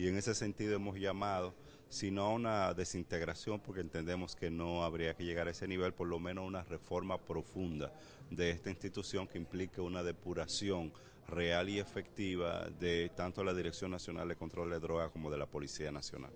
y en ese sentido hemos llamado, si no a una desintegración, porque entendemos que no habría que llegar a ese nivel, por lo menos una reforma profunda de esta institución que implique una depuración real y efectiva de tanto la Dirección Nacional de Control de Drogas como de la Policía Nacional.